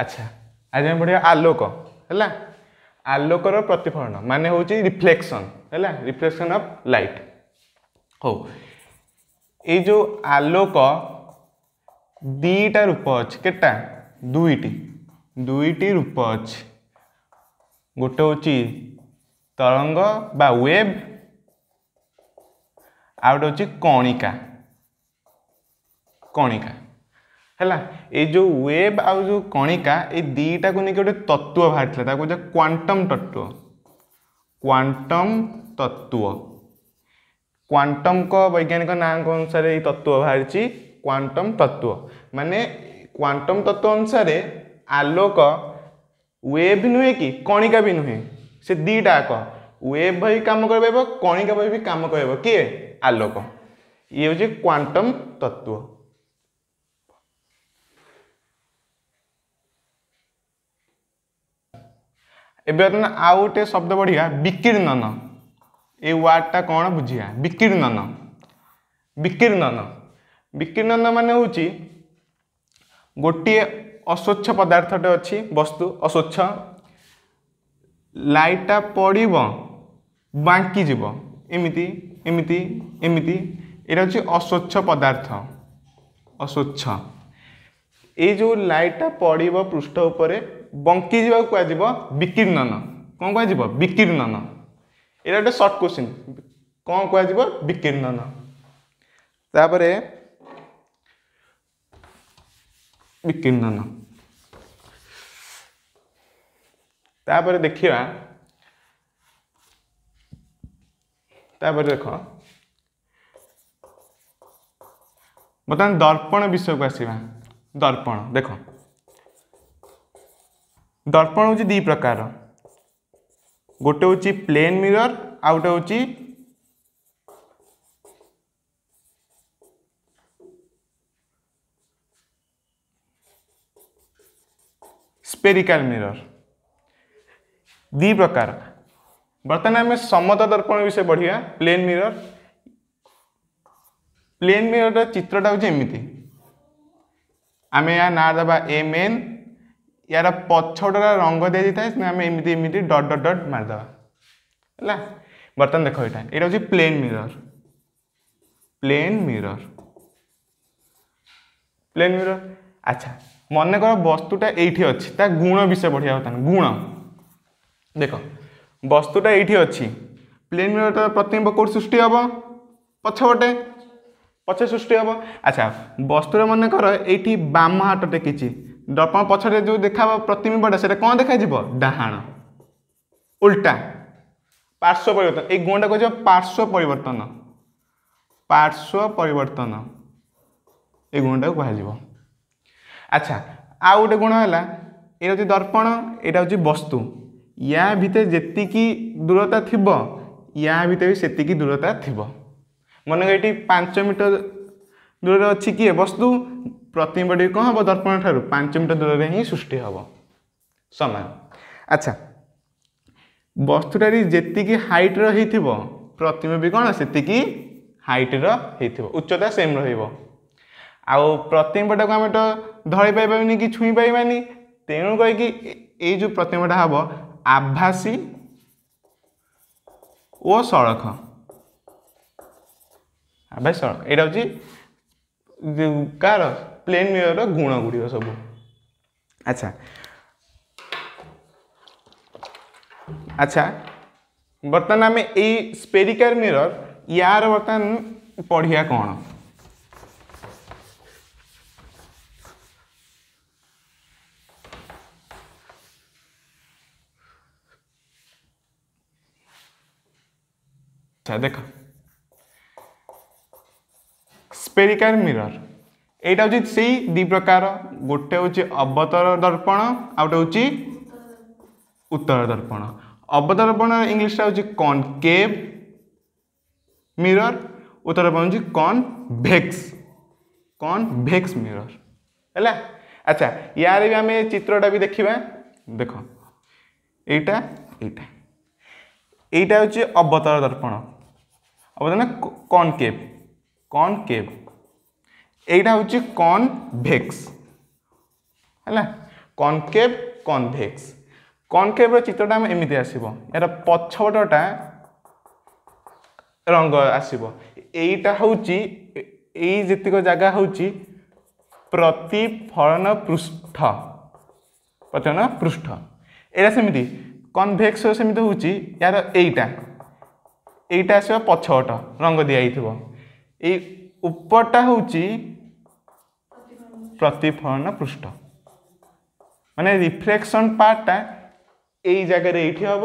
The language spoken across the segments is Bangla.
আচ্ছা আজ আমি পড়িবা আলোক ହେଲା ଆଲୋକର ପ୍ରତିଫଳନ ମାନେ ହେଉଛି ରିଫ୍ଲେକ୍ସନ୍ ହେଲା ରିଫ୍ଲେକ୍ସନ୍ ଅଫ୍ ଲାଇଟ୍ ହଉ ଏଇ ଯେଉଁ ଆଲୋକ ଦୁଇଟା ରୂପ ଅଛି କେତେଟା ଦୁଇଟି ଦୁଇଟି ରୂପ ଅଛି ଗୋଟେ ହେଉଛି ତରଙ୍ଗ ବା ୱେବ୍ ଆଉ ଗୋଟେ ହେଉଛି କଣିକା କଣିକା ହେଲା ଏଇ ଯେଉଁ ୱେବ୍ ଆଉ ଯେଉଁ କଣିକା ଏଇ ଦୁଇଟାକୁ ନେଇକି ଗୋଟେ ତତ୍ତ୍ୱ ବାହାରିଥିଲା ତାକୁ କୁହାଯାଏ କ୍ୱାଣ୍ଟମ୍ ତତ୍ତ୍ୱ କ୍ୱାଣ୍ଟମ୍ ତତ୍ତ୍ୱ କ୍ୱାଣ୍ଟମ୍ଙ୍କ ବୈଜ୍ଞାନିକ ନାଁଙ୍କ ଅନୁସାରେ ଏଇ ତତ୍ତ୍ୱ ବାହାରିଛି କ୍ୱାଣ୍ଟମ୍ ତତ୍ତ୍ୱ ମାନେ କ୍ୱାଣ୍ଟମ୍ ତତ୍ତ୍ୱ ଅନୁସାରେ ଆଲୋକ ୱେଭ୍ ନୁହେଁ କି କଣିକା ବି ନୁହେଁ ସେ ଦୁଇଟା ଯାକ ୱେଭ୍ ଭାଇ କାମ କରିପାରିବ କଣିକା ଭାଇ ବି କାମ କରିବ କିଏ ଆଲୋକ ଇଏ ହେଉଛି କ୍ୱାଣ୍ଟମ୍ ତତ୍ତ୍ୱ ଏବେ ବର୍ତ୍ତମାନ ଆଉ ଗୋଟେ ଶବ୍ଦ ପଢ଼ିବା ବିକୀର୍ଣ୍ଣନ ଏ ୱାର୍ଡ଼ଟା କ'ଣ ବୁଝିବା ବିକୀର୍ଣ୍ଣନ ବିକୀର୍ଣ୍ଣନ ବିକୀର୍ଣ୍ଣନ ମାନେ ହେଉଛି ଗୋଟିଏ ଅସ୍ୱଚ୍ଛ ପଦାର୍ଥଟେ ଅଛି ବସ୍ତୁ ଅସ୍ୱଚ୍ଛ ଲାଇଟ୍ଟା ପଡ଼ିବ ବାଙ୍କିଯିବ ଏମିତି ଏମିତି ଏମିତି ଏଇଟା ହେଉଛି ଅସ୍ୱଚ୍ଛ ପଦାର୍ଥ ଅସ୍ୱଚ୍ଛ ଏଇ ଯେଉଁ ଲାଇଟ୍ଟା ପଡ଼ିବ ପୃଷ୍ଠ ଉପରେ ବଙ୍କିଯିବାକୁ କୁହାଯିବ ବିକୀର୍ଣ୍ଣନ କ'ଣ କୁହାଯିବ ବିକୀର୍ଣ୍ଣନ ଏଇଟା ଗୋଟେ ସର୍ଟ କୋଶ୍ଚିନ୍ କ'ଣ କୁହାଯିବ ବିକୀର୍ଣ୍ଣନ ତାପରେ ବିକୀର୍ଣ୍ଣନ ତାପରେ ଦେଖିବା ତାପରେ ଦେଖ ବର୍ତ୍ତମାନ ଦର୍ପଣ ବିଷୟକୁ ଆସିବା ଦର୍ପଣ ଦେଖ दर्पण हूँ दी प्रकार गोटे हूँ प्लेन मिरर आ गए हूँ स्पेरिकल मिरर दी प्रकार बर्तमान आम समत दर्पण विषय बढ़िया प्लेन मिरर प्लेन मिरर चित्रटा होमती ना दबा ए मेन ୟାର ପଛଟାର ରଙ୍ଗ ଦିଆଯାଇଥାଏ ସିନା ଆମେ ଏମିତି ଏମିତି ଡଟ୍ ଡଟ୍ ଡଟ୍ ମାରିଦେବା ହେଲା ବର୍ତ୍ତମାନ ଦେଖ ଏଇଟା ଏଇଟା ହେଉଛି plane mirror plane mirror plane mirror ଆଚ୍ଛା ମନେକର ବସ୍ତୁଟା ଏଇଠି ଅଛି ତା ଗୁଣ ବିଷୟ ବଢ଼ିଆ ବର୍ତ୍ତମାନ ଗୁଣ ଦେଖ ବସ୍ତୁଟା ଏଇଠି ଅଛି ପ୍ଲେନ୍ ମିରରଟା ପ୍ରତିମ୍ବ କେଉଁଠି ସୃଷ୍ଟି ହେବ ପଛପଟେ ପଛେ ସୃଷ୍ଟି ହେବ ଆଚ୍ଛା ବସ୍ତୁରେ ମନେକର ଏଇଠି ବାମ ହାତ ଟେକିଛି ଡପଣ ପଛରେ ଯେଉଁ ଦେଖାବ ପ୍ରତିବିମ୍ବଟା ସେଇଟା କ'ଣ ଦେଖାଯିବ ଡାହାଣ ଉଲ୍ଟା ପାର୍ଶ୍ୱ ପରିବର୍ତ୍ତନ ଏଇ ଗୁଣଟା କୁହାଯିବ ପାର୍ଶ୍ୱ ପରିବର୍ତ୍ତନ ପାର୍ଶ୍ୱ ପରିବର୍ତ୍ତନ ଏଇ ଗୁଣଟାକୁ କୁହାଯିବ ଆଚ୍ଛା ଆଉ ଗୋଟେ ଗୁଣ ହେଲା ଏଇଟା ହେଉଛି ଦର୍ପଣ ଏଇଟା ହେଉଛି ବସ୍ତୁ ୟା ଭିତରେ ଯେତିକି ଦୂରତା ଥିବ ୟା ଭିତରେ ବି ସେତିକି ଦୂରତା ଥିବ ମନେକର ଏଠି ପାଞ୍ଚ ମିଟର ଦୂରରେ ଅଛି କିଏ ବସ୍ତୁ ପ୍ରତିମ୍ବଟି କ'ଣ ହେବ ଦର୍ପଣ ଠାରୁ ପାଞ୍ଚ ମିଟର ଦୂରରେ ହିଁ ସୃଷ୍ଟି ହେବ ସମୟ ଆଚ୍ଛା ବସ୍ତୁଟାରେ ଯେତିକି ହାଇଟ୍ର ହେଇଥିବ ପ୍ରତିମ୍ବ ବି କ'ଣ ସେତିକି ହାଇଟ୍ର ହେଇଥିବ ଉଚ୍ଚତା ସେମ୍ ରହିବ ଆଉ ପ୍ରତିମ୍ବଟାକୁ ଆମେ ତ ଧରି ପାରିବାନି କି ଛୁଇଁ ପାରିବାନି ତେଣୁ କହିକି ଏଇ ଯେଉଁ ପ୍ରତିମ୍ବଟା ହେବ ଆଭାସୀ ଓ ସଳଖ ଆଭାସୀ ସଳଖ ଏଇଟା ହେଉଛି कार प्लेन वेयर गुण गुड़ सब अच्छा अच्छा बर्तमान आम येरिकार मिरर यार बर्तन पढ़िया कौन अच्छा देख spherical mirror এইটা হচ্ছে সেই দুই প্রকার গোটে হচ্ছে অবতর দর্পণ আউটা হচ্ছে উত্তর দর্পণ অবতর দর্পণ ইংলিশটা হচ্ছে কনকেভ মিরর উত্তর দর্পণ হচ্ছে কনভেক্স কনভেক্স মিরর ହେଲା ଆଚ୍ଛା ୟାରେ ବି ଆମେ ଚିତ୍ରଟା ବି ଦେଖିବା ଦେଖ ଏଇଟା ଏଇଟା ଏଇଟା ହେଉଛି ଅବତାର ଦର୍ପଣ ଅବତାର ନା କନକେଭ୍ କନକେଭ୍ এইটা হচ্ছে কনভেক্স ହେଲା কনকেভ কনভেক্স কনকেভର ଚିତ୍ରଟା ଆମେ ଏମିତି ଆସିବ ଏହାର ପଛପଟଟା ରଙ୍ଗ ଆସିବ এইটা ହେଉଛି ଏଇ ଯେତିକ ଜାଗା ହେଉଛି ପ୍ରତିଫଳନ ପୃଷ୍ଠ ପ୍ରତିଫଳନ ପୃଷ୍ଠ ଏଇଟା ସେମିତି কনভেক্স ସେମିତି ହେଉଛି ଏହାର ଏଇଟା এইটা ଆସିବ ପଛପଟ ରଙ୍ଗ ଦିଆହେଇଥିବ ଏଇ ଉପରଟା ହେଉଛି প্রতিফলন পৃষ্ঠ মানে রিফ্লেকশন পার্টটা এই জায়গায় এইটি হব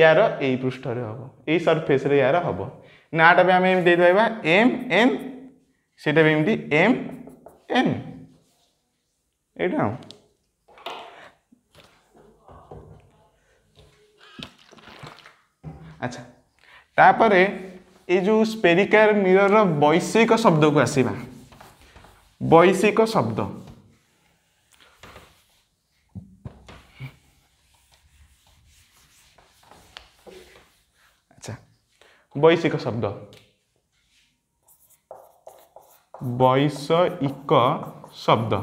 ইয়ার এই পৃষ্ঠরে হব এই সরফেসরে ইয়ার হব নাটা বি আমি এমনি দিয়ে এম এন সেটা বি এমনি এম এন এইটা আচ্ছা তাপরে এই যে স্পেরিকার মিরর বৈষয়িক শব্দকু আসবা ବୈଷୟିକ ଶବ୍ଦ ଆଚ୍ଛା ବୈଷୟିକ ଶବ୍ଦ ବୈଷୟିକ ଶବ୍ଦ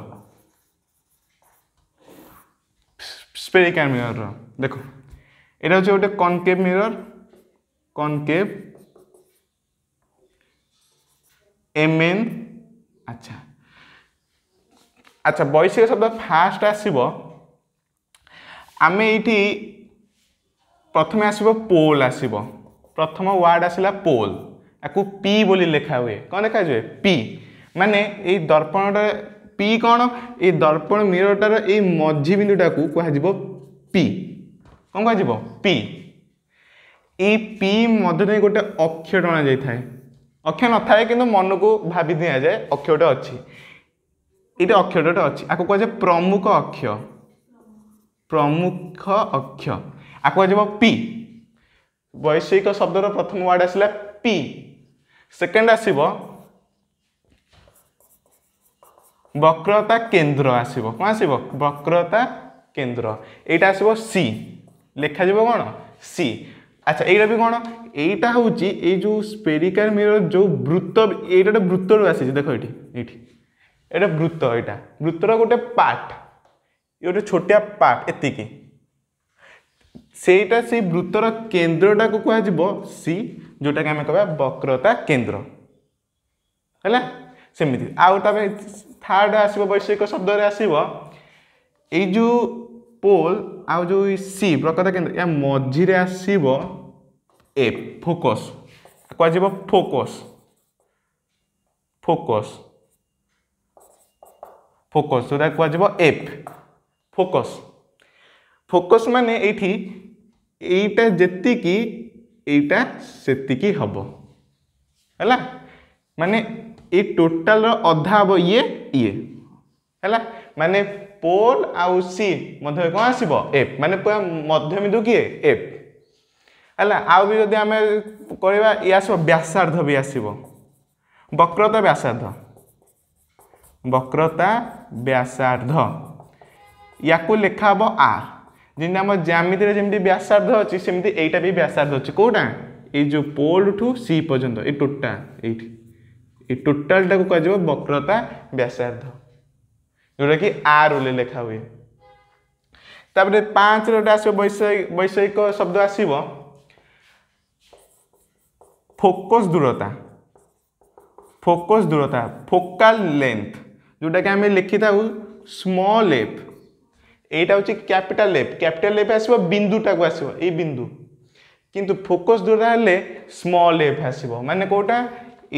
ସ୍ପେରିକ୍ ଆଣ୍ଡ ମିରରର ଦେଖ এটা হচ্ছে ওটা concave mirror concave M N আচ্ছা আচ্ছা বৈষয়িক শব্দ ফার্স্ট আসব আমি এইটি প্রথমে আসব পোল আসব প্রথম ওয়ার্ড আসিলা পোল আকু পি বলে লেখা হুয়ে কম লেখা যায় পি মানে এই দর্পণটার পি কোণ এই দর্পণ মিরটার এই মঝি বিন্দুটা কুহযিব পি কম কুহযিব পি এই পি মধ্যে গোটে অক্ষ টাই যাই অক্ষ নথায় কিন্তু মনকু ভাবি যায় অক্ষটা অছি ଏଇଟା ଅକ୍ଷରଟା ଅଛି ଆକୁ କୁହାଯିବ ପ୍ରମୁଖ ଅକ୍ଷ ପ୍ରମୁଖ ଅକ୍ଷ ଆକୁ କୁହାଯିବ ପି ବୈଷୟିକ ଶବ୍ଦର ପ୍ରଥମ ୱାର୍ଡ଼ ଆସିଲା ପି ସେକେଣ୍ଡ ଆସିବ ବକ୍ରତା କେନ୍ଦ୍ର ଆସିବ କ'ଣ ଆସିବ ବକ୍ରତା କେନ୍ଦ୍ର ଏଇଟା ଆସିବ ସି ଲେଖାଯିବ କ'ଣ ସି ଆଚ୍ଛା ଏଇଟା ବି କ'ଣ ଏଇଟା ହେଉଛି ଏଇ ଯେଉଁ ସ୍ପେରିକାର ମିର ଯେଉଁ ବୃତ୍ତ ଏଇଟା ଗୋଟେ ବୃତ୍ତରୁ ଆସିଛି ଦେଖ ଏଇଠି ଏଇଠି এটা বৃত্ত এটা বৃত্তটা গোটে পার্ট ই গোটে ছোটিয়া পার্ট এতিকি সেইটা সেই বৃত্তর কেন্দ্রটাকে কুহযিব সি যেটাকে আমি কবা বক্রতা কেন্দ্র হ্যাঁ সেমিতি আউ তবে থার্ড আসব বৈষয়িক শব্দরে আসব এই যে পোল আউ যে সি বক্রতা কেন্দ্র এ মঝিরে আসব এফ ফোকস কুহযিব ফোকস ফোকস ଫୋକସ୍ ଯେଉଁଟା କୁହାଯିବ ଏଫ୍ ଫୋକସ୍ ଫୋକସ୍ ମାନେ ଏଇଠି ଏଇଟା ଯେତିକି ଏଇଟା ସେତିକି ହେବ ହେଲା ମାନେ ଏଇ ଟୋଟାଲର ଅଧା ହେବ ଇଏ ଇଏ ହେଲା ମାନେ ପୋଲ୍ ଆଉ ସି ମଧ୍ୟରେ କ'ଣ ଆସିବ ଏଫ୍ ମାନେ ପୁରା ମଧ୍ୟବିନ୍ଦୁ କିଏ ଏଫ୍ ହେଲା ଆଉ ବି ଯଦି ଆମେ କରିବା ଇଏ ଆସିବ ବ୍ୟାସାର୍ଦ୍ଧ ବି ଆସିବ ବକ୍ରତା ବ୍ୟାସାର୍ଦ୍ଧ वक्रता व्यासार्ध या लिखा हम आर जमी आम जमीति जमी व्यासार्ध अच्छी सेमती यही भी व्यासार्ध अच्छे कौटा ये जो पोल टू सी पर्यन ये टोटा ये टोटालटा को कह वक्रता व्यासार्ध जोटा कि आर बोले लेखा हुए तापर पाँच गोटे आस वैषयिक शब्द आस फोकस दूरता फोकस दूरता फोकाल लेंथ ଯେଉଁଟାକି ଆମେ ଲେଖିଥାଉ ସ୍ମଲ୍ ଏଫ୍ এইটা হচ্ছে ক্যাপিটাল এফ ক্যাপিটাল এফে আসব বিন্দুটাকে আসব এই বিন্দু কিন্তু ফোকস দূরে হলে স্মল এফ আসব মানে কোটা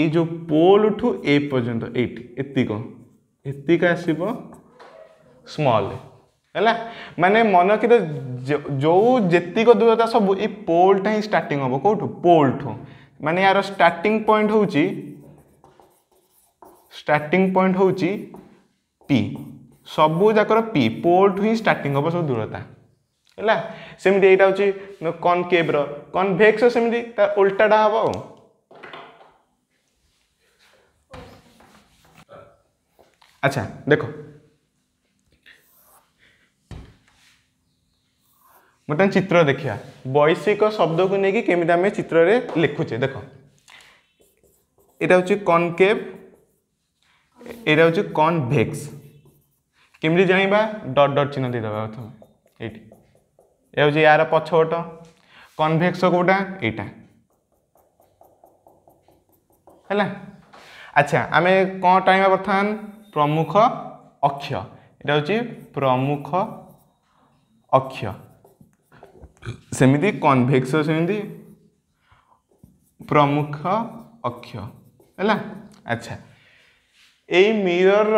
এই যে পোলঠু এ পর্যন্ত এইটি এতিক এতিক আসব স্মল ହେଲା ମାନେ ମନେ ରଖିଦ ଯେଉଁ ଯେତିକ ଦୂରତା ସବୁ ଏଇ ପୋଲ୍ଟା ହିଁ ଷ୍ଟାର୍ଟିଂ ହେବ କେଉଁଠୁ ପୋଲ୍ଠୁ ମାନେ ୟାର ଷ୍ଟାର୍ଟିଂ ପଏଣ୍ଟ ହେଉଛି স্টার্টিং পয়েন্ট হচ্ছে পি সবু যাকর পি পোর্ট হি স্টার্টিং হব সব দূরতা ହେଲା ସେମିତି ଏଇଟା ହେଉଛି କନକେଭ୍ର କନଭେକ୍ସ ସେମିତି ତା ଓଲଟାଟା ହେବ ଆଉ ଆଚ୍ଛା ଦେଖ ବର୍ତ୍ତମାନ ଚିତ୍ର ଦେଖିବା ବୈଷୟିକ ଶବ୍ଦକୁ ନେଇକି କେମିତି ଆମେ ଚିତ୍ରରେ ଲେଖୁଛେ ଦେଖ ଏଇଟା ହେଉଛି କନକେଭ୍ এটা হচ্ছে কনভেক্স কেমি জাঁয়া ডট ডট চিহ্ন দিয়েদেবা প্রথমে এইটি এ হচ্ছে ইয়ার পছপট কনভেক্স কোটা এইটা ହେଲା ଆଚ୍ଛା ଆମେ କ'ଣ ଟାଣିବା ବର୍ତ୍ତମାନ ପ୍ରମୁଖ ଅକ୍ଷ ଏଇଟା ହେଉଛି ପ୍ରମୁଖ ଅକ୍ଷ ସେମିତି କନଭେକ୍ସ ସେମିତି ପ୍ରମୁଖ ଅକ୍ଷ ହେଲା ଆଚ୍ଛା এই ମିରର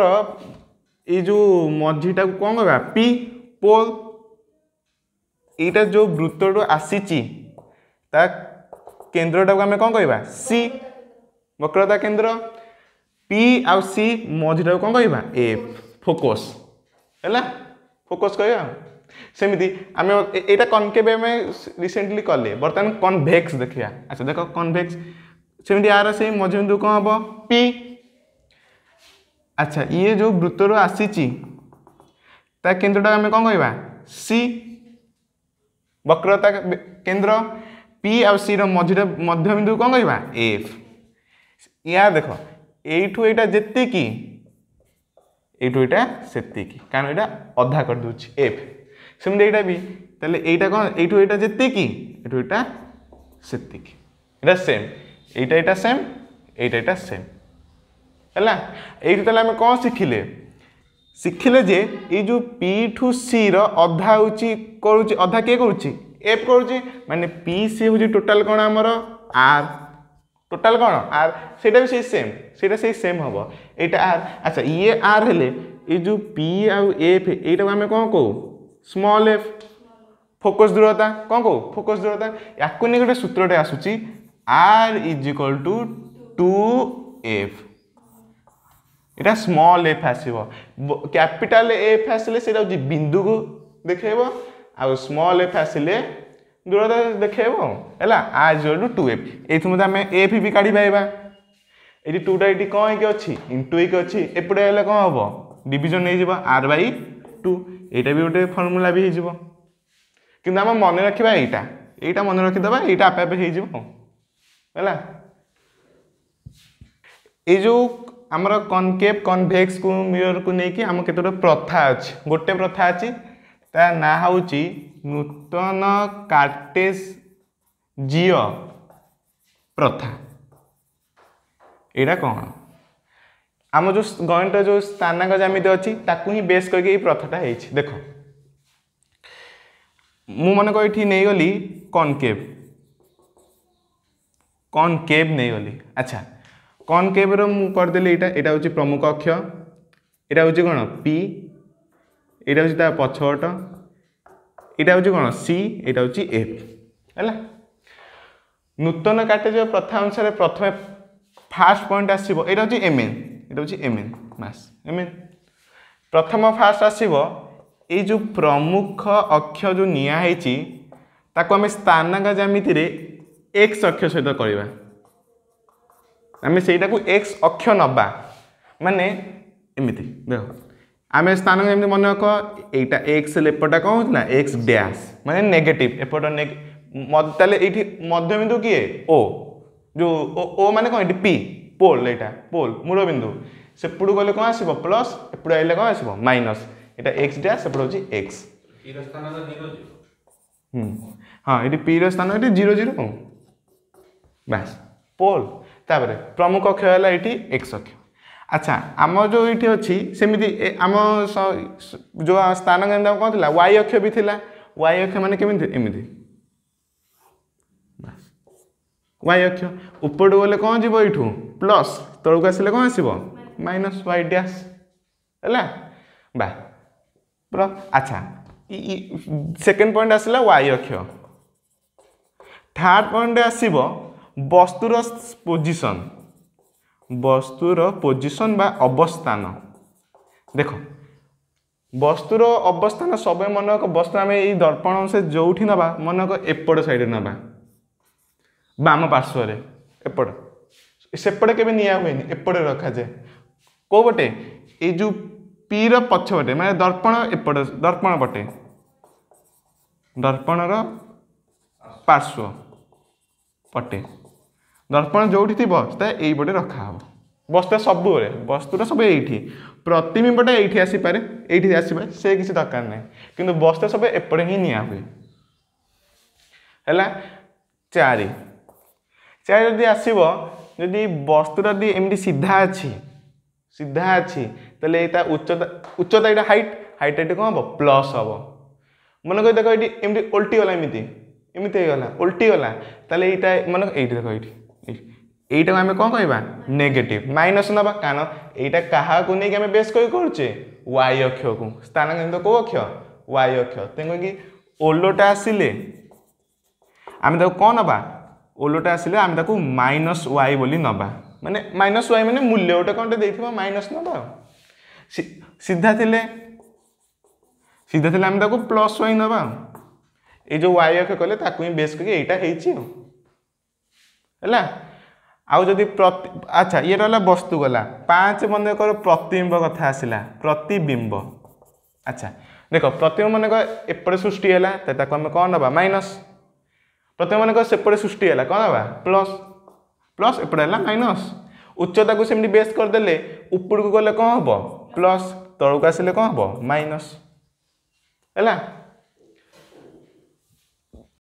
ଏଇ ଯେଉଁ ମଝିଟାକୁ କ'ଣ କହିବା ପି ପୋଲ୍ ଏଇଟା ଯେଉଁ ବୃତ୍ତରୁ ଆସିଛି ତା କେନ୍ଦ୍ରଟାକୁ ଆମେ କ'ଣ କହିବା ସି ବକ୍ରତା କେନ୍ଦ୍ର ପି ଆଉ ସି ମଝିଟାକୁ କ'ଣ କହିବା ଏଫ୍ ଫୋକସ୍ ହେଲା ଫୋକସ୍ କହିବା ସେମିତି ଆମେ ଏଇଟା କନକେଭ୍ ଆମେ ରିସେଣ୍ଟଲି କଲେ ବର୍ତ୍ତମାନ କନଭେକ୍ସ ଦେଖିବା ଆଚ୍ଛା ଦେଖ କନଭେକ୍ସ ସେମିତି ଆର ସେଇ ମଝି ବିନ୍ଦୁ କ'ଣ ହେବ ପି আচ্ছা ইয়ে যে বৃত্তর আসিছি তা কেন্দ্রটা আমি কম কহবা সি বক্রতা কেন্দ্র পি আসি মঝিটা মধ্যবিন্দু কম কহবা এফ ইয়া দেখ এইটু এইটা যেতিকি এইটু এইটা সেতিকি কারণ এটা অধা করে দেছি এফ সেমনি এইটা বি তাহলে এইটা কোন এইটু এইটা যেতিকি এইটু এটা সেতিকি এটা সেম এইটা এটা সেম এইটা এটা সেম ହେଲା ଏଇଠୁ ତାହେଲେ ଆମେ କ'ଣ ଶିଖିଲେ ଶିଖିଲେ ଯେ ଏଇ ଯେଉଁ ପି ଠୁ ସିର ଅଧା ହେଉଛି କରୁଛି ଅଧା କିଏ କରୁଛି ଏଫ୍ କରୁଛି ମାନେ ପି ସି ହେଉଛି ଟୋଟାଲ୍ କ'ଣ ଆମର ଆର୍ ଟୋଟାଲ୍ କ'ଣ ଆର୍ ସେଇଟା ବି ସେଇ ସେମ୍ ସେଇଟା ସେଇ ସେମ୍ ହେବ ଏଇଟା ଆର୍ ଆଚ୍ଛା ଇଏ ଆର୍ ହେଲେ ଏଇ ଯେଉଁ ପି ଆଉ ଏଫ୍ ଏଇଟାକୁ ଆମେ କ'ଣ କହୁ ସ୍ମଲ୍ ଏଫ୍ ଫୋକସ୍ ଦୂରତା କ'ଣ କହୁ ଫୋକସ୍ ଦୂରତା ୟାକୁ ନେଇ ଗୋଟେ ସୂତ୍ରଟେ ଆସୁଛି R is equal to two F এটা স্মল এফ আসব ক্যাপিটাল এফ আসলে সেটা হচ্ছে বিন্দুকু দেখাইব আর স্মল এফ আসলে দূরতা দেখাইব হ্যাঁ R zero to two F এই মধ্যে আমি এফ বি কাড়ি পাইবা এটি টুটা এটি কম হইকি অছি ইন্টু হইকি অছি এপটে গেলে কম হব ডিভিজন হয়ে যাব আর বাই টু এইটা বি গোটে ফর্মুলা বি হয়ে যাব কিন্তু আমার মনে রাখবা এইটা এইটা মনে রাখি দেবা এইটা আপে আপে হয়ে যাব হ্যাঁ এই যে ଆମର କନକେଭ୍ କନଭେକ୍ସକୁ ମିରର୍କୁ ନେଇକି ଆମ କେତେଗୁଟେ ପ୍ରଥା ଅଛି ଗୋଟେ ପ୍ରଥା ଅଛି ତା ନାଁ ହେଉଛି ନୂତନ କାର୍ଟେଜିୟ ପ୍ରଥା ଏଇଟା କ'ଣ ଆମ ଯେଉଁ ଗଣିତ ଯେଉଁ ସ୍ଥାନାଙ୍କ ଯେମିତି ଅଛି ତାକୁ ହିଁ ବେସ୍ କରିକି ଏଇ ପ୍ରଥାଟା ହେଇଛି ଦେଖ ମୁଁ ମନେକର ଏଠି ନେଇଗଲି କନକେଭ୍ କନକେଭ୍ ନେଇଗଲି ଆଚ୍ଛା କନକେଭ୍ର ମୁଁ କରିଦେଲି ଏଇଟା ଏଇଟା ହେଉଛି ପ୍ରମୁଖ ଅକ୍ଷ ଏଇଟା ହେଉଛି କ'ଣ ପି ଏଇଟା ହେଉଛି ତା ପଛପଟ ଏଇଟା ହେଉଛି କ'ଣ ସି ଏଇଟା ହେଉଛି ଏଫ୍ ହେଲା ନୂତନ କାଟେଜ ପ୍ରଥା ଅନୁସାରେ ପ୍ରଥମେ ଫାଷ୍ଟ ପଏଣ୍ଟ ଆସିବ ଏଇଟା ହେଉଛି ଏମ୍ଏନ୍ ଏଇଟା ହେଉଛି ଏମ୍ଏନ୍ ମାସ୍ ଏମ୍ଏନ୍ ପ୍ରଥମ ଫାଷ୍ଟ ଆସିବ ଏଇ ଯେଉଁ ପ୍ରମୁଖ ଅକ୍ଷ ଯେଉଁ ନିଆ ହେଇଛି ତାକୁ ଆମେ ସ୍ଥାନକ ଜ୍ୟାମିତିରେ ଏକ୍ସ ଅକ୍ଷ ସହିତ କରିବା ଆମେ ସେଇଟାକୁ ଏକ୍ସ ଅକ୍ଷ ନେବା ମାନେ ଏମିତି ଦେଖ ଆମେ ସ୍ଥାନ ଯେମିତି ମନେ ରଖ ଏଇଟା ଏକ୍ସ ଏପଟଟା କ'ଣ ହେଉଥିଲା ଏକ୍ସ ଡ୍ୟାସ୍ ମାନେ ନେଗେଟିଭ୍ ଏପଟ ତାହେଲେ ଏଇଠି ମଧ୍ୟବିନ୍ଦୁ କିଏ ଓ ଯେଉଁ ଓ ମାନେ କ'ଣ ଏଇଠି ପି পোল এটা পোল মূলবিন্দু সেপটু গেলে কম আসব প্লস এপটু আইলে কম আসব মাইনস এটা এক্স ড্যাশ সেপটু হচ্ছে এক্স হ্যাঁ এটি পি র স্থান এটি জিরো জিরো ব্যাস পোল ତାପରେ ପ୍ରମୁଖ ଅକ୍ଷ ହେଲା ଏଇଠି ଏକ୍ସ ଅକ୍ଷ ଆଚ୍ଛା ଆମ ଯେଉଁ ଏଇଠି ଅଛି ସେମିତି ଆମ ଯେଉଁ ସ୍ଥାନ କେମିତି କ'ଣ ଥିଲା ୱାଇ ଅକ୍ଷ ବି ଥିଲା ୱାଇ ଅକ୍ଷ ମାନେ କେମିତି ଏମିତି ୱାଇ ଅକ୍ଷ ଉପରକୁ ଗଲେ କ'ଣ ଯିବ ଏଇଠୁ ପ୍ଲସ୍ ତଳକୁ ଆସିଲେ କ'ଣ ଆସିବ ମାଇନସ୍ ୱାଇ ଡ୍ୟାସ୍ ହେଲା ବା ପୁରା ଆଚ୍ଛା ସେକେଣ୍ଡ ପଏଣ୍ଟ ଆସିଲା ୱାଇ ଅକ୍ଷ ଥାର୍ଡ଼ ପଏଣ୍ଟ ଆସିବ ବସ୍ତୁର ପୋଜିସନ୍ ବସ୍ତୁର ପୋଜିସନ୍ ବା ଅବସ୍ଥାନ ଦେଖ ବସ୍ତୁର ଅବସ୍ଥାନ ସବୁ ମନେକ ବସ୍ତୁ ଆମେ ଏଇ ଦର୍ପଣ ସେ ଯେଉଁଠି ନେବା ମନେକ ଏପଟ ସାଇଡ଼ରେ ନେବା ବାମ ପାର୍ଶ୍ୱରେ ଏପଟ ସେପଟେ କେବେ ନିଆ ହୁଏନି ଏପଟେ ରଖାଯାଏ କେଉଁପଟେ ଏଇ ଯେଉଁ ପିର ପଛପଟେ ମାନେ ଦର୍ପଣ ଏପଟେ ଦର୍ପଣ ପଟେ ଦର୍ପଣର ପାର୍ଶ୍ୱ ପଟେ ଦର୍ପଣ ଯେଉଁଠି ଥିବ ତା ଏଇପଟେ ରଖାହେବ ବସ୍ତା ସବୁବେଳେ ବସ୍ତୁଟା ସବୁ ଏଇଠି ପ୍ରତିବିମ୍ବଟା ଏଇଠି ଆସିପାରେ ଏଇଠି ଆସିପାରେ ସେ କିଛି ଦରକାର ନାହିଁ କିନ୍ତୁ ବସ୍ତା ସବୁ ଏପଟେ ହିଁ ନିଆ ହୁଏ ହେଲା ଚାରି ଚାରି ଯଦି ଆସିବ ଯଦି ବସ୍ତୁଟା ଯଦି ଏମିତି ସିଧା ଅଛି ସିଧା ଅଛି ତାହେଲେ ତା ଉଚ୍ଚତା ଉଚ୍ଚତା ଏଇଟା ହାଇଟ୍ ହାଇଟ୍ ଏଠି କ'ଣ ହେବ ପ୍ଲସ୍ ହେବ ମନେକର ଦେଖ ଏଠି ଏମିତି ଓଲଟିଗଲା ଏମିତି ଏମିତି ହେଇଗଲା ଓଲଟିଗଲା ତାହେଲେ ଏଇଟା ମନେକର ଏଇଠି ଦେଖ ଏଇଠି এইটাকে আমি কম কহবা নেগেটিভ মাইনস নেবা কারণ এইটা কাহাকু নেই আমি বেস কই করছে ওয়াই অক্ষকু স্থান কিন্তু কেউ অক্ষ ওয়াই অক্ষ তেমনি ওলোটা আসলে আমি তাকে কম নেবা ওলোটা আসলে আমি তাকে মাইনস ওয়াই বলে নেবা মানে মাইনস ওয়াই মানে মূল্য গোটে কোনটা দিয়ে মাইনস নেবা সিধা লে সিধা লে আমি তাকে প্লস ওয়াই নেবা এই যে ওয়াই অক্ষ কলে তাকে বেস করি এইটা হয়েছি হ্যাঁ ଆଉ ଯଦି ପ୍ରତି ଆଚ୍ଛା ଇଏଟା ହେଲା ବସ୍ତୁ ଗଲା ପାଞ୍ଚ ମନେକର ପ୍ରତିବିମ୍ବ କଥା ଆସିଲା ପ୍ରତିବିମ୍ବ ଆଚ୍ଛା ଦେଖ ପ୍ରତିବିମ୍ବ ମନେକର ଏପଟେ ସୃଷ୍ଟି ହେଲା ତ ତାକୁ ଆମେ କ'ଣ ନେବା ମାଇନସ୍ ପ୍ରତିବିମ୍ବ ମନେକର ସେପଟେ ସୃଷ୍ଟି ହେଲା କ'ଣ ହେବା ପ୍ଲସ୍ ପ୍ଲସ୍ ଏପଟେ ହେଲା ମାଇନସ୍ ଉଚ୍ଚତାକୁ ସେମିତି ବେସ୍ କରିଦେଲେ ଉପରକୁ ଗଲେ କ'ଣ ହେବ ପ୍ଲସ୍ ତଳକୁ ଆସିଲେ କ'ଣ ହେବ ମାଇନସ୍ ହେଲା